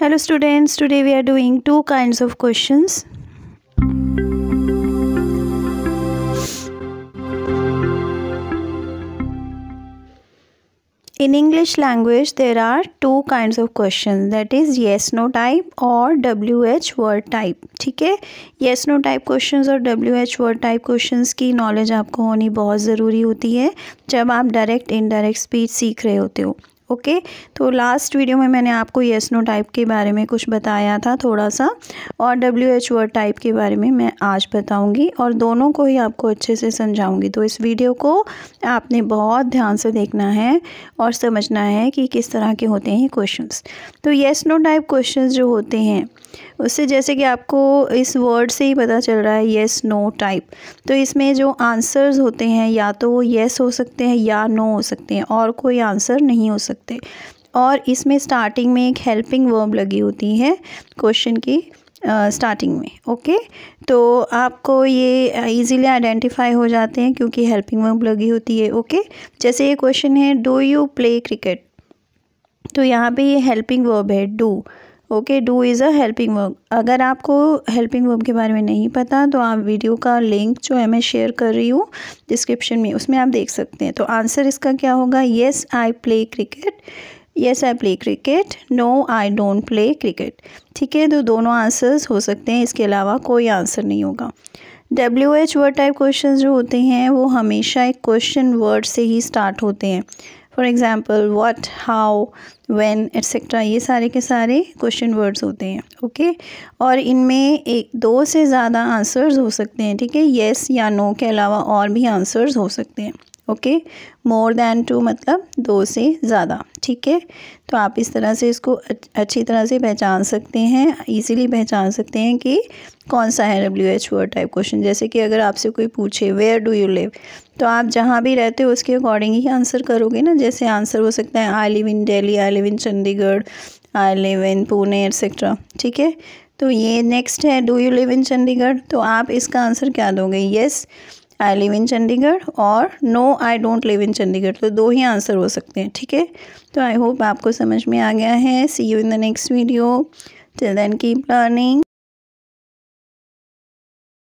Hello students today we are doing two kinds of questions in English language there are two kinds of question that is yes no type और W H word type ठीक है yes no type question और W H word type question की knowledge आपको होनी बहुत ज़रूरी होती है जब आप डायरेक्ट इनडायरेक्ट स्पीच सीख रहे होते हो ओके तो लास्ट वीडियो में मैंने आपको येस नो टाइप के बारे में कुछ बताया था थोड़ा सा और डब्ल्यू एच वर्ड टाइप के बारे में मैं आज बताऊंगी और दोनों को ही आपको अच्छे से समझाऊंगी तो इस वीडियो को आपने बहुत ध्यान से देखना है और समझना है कि किस तरह के होते हैं ये क्वेश्चन तो येस नो टाइप क्वेश्चन जो होते हैं उससे जैसे कि आपको इस वर्ड से ही पता चल रहा है येस नो टाइप तो इसमें जो आंसर्स होते हैं या तो वो येस हो सकते हैं या नो हो सकते हैं और कोई आंसर नहीं हो सकता सकते और इसमें स्टार्टिंग में एक हेल्पिंग वर्ब लगी होती है क्वेश्चन की स्टार्टिंग uh, में ओके okay? तो आपको ये इजीली आइडेंटिफाई हो जाते हैं क्योंकि हेल्पिंग वर्ब लगी होती है ओके okay? जैसे ये क्वेश्चन है डू यू प्ले क्रिकेट तो यहाँ पे ये हेल्पिंग वर्ब है do okay do is a helping verb अगर आपको हेल्पिंग वर्ब के बारे में नहीं पता तो आप वीडियो का लिंक जो है मैं शेयर कर रही हूँ डिस्क्रिप्शन में उसमें आप देख सकते हैं तो आंसर इसका क्या होगा yes I play cricket yes I play cricket no I don't play cricket ठीक है तो दोनों आंसर्स हो सकते हैं इसके अलावा कोई आंसर नहीं होगा W H word type question जो होते हैं वो हमेशा एक क्वेश्चन वर्ड से ही स्टार्ट होते हैं for example what how when etcetera ये सारे के सारे क्वेश्चन वर्ड्स होते हैं ओके और इनमें एक दो से ज़्यादा आंसर्स हो सकते हैं ठीक है येस या नो के अलावा और भी आंसर्स हो सकते हैं ओके मोर दैन टू मतलब दो से ज़्यादा ठीक है तो आप इस तरह से इसको अच्छी तरह से पहचान सकते हैं इजीली पहचान सकते हैं कि कौन सा है W H word type question जैसे कि अगर आपसे कोई पूछे वेयर डू यू लिव तो आप जहाँ भी रहते हो उसके अकॉर्डिंग ही आंसर करोगे ना जैसे आंसर हो सकता है I live in Delhi I live in Chandigarh I live in Pune etcetera ठीक है तो ये नेक्स्ट है do you live in Chandigarh तो आप इसका आंसर क्या दोगे yes yes, I live in Chandigarh और no I don't live in Chandigarh तो दो ही आंसर हो सकते हैं ठीक है तो आई होप आपको समझ में आ गया है see you in the next video till then keep learning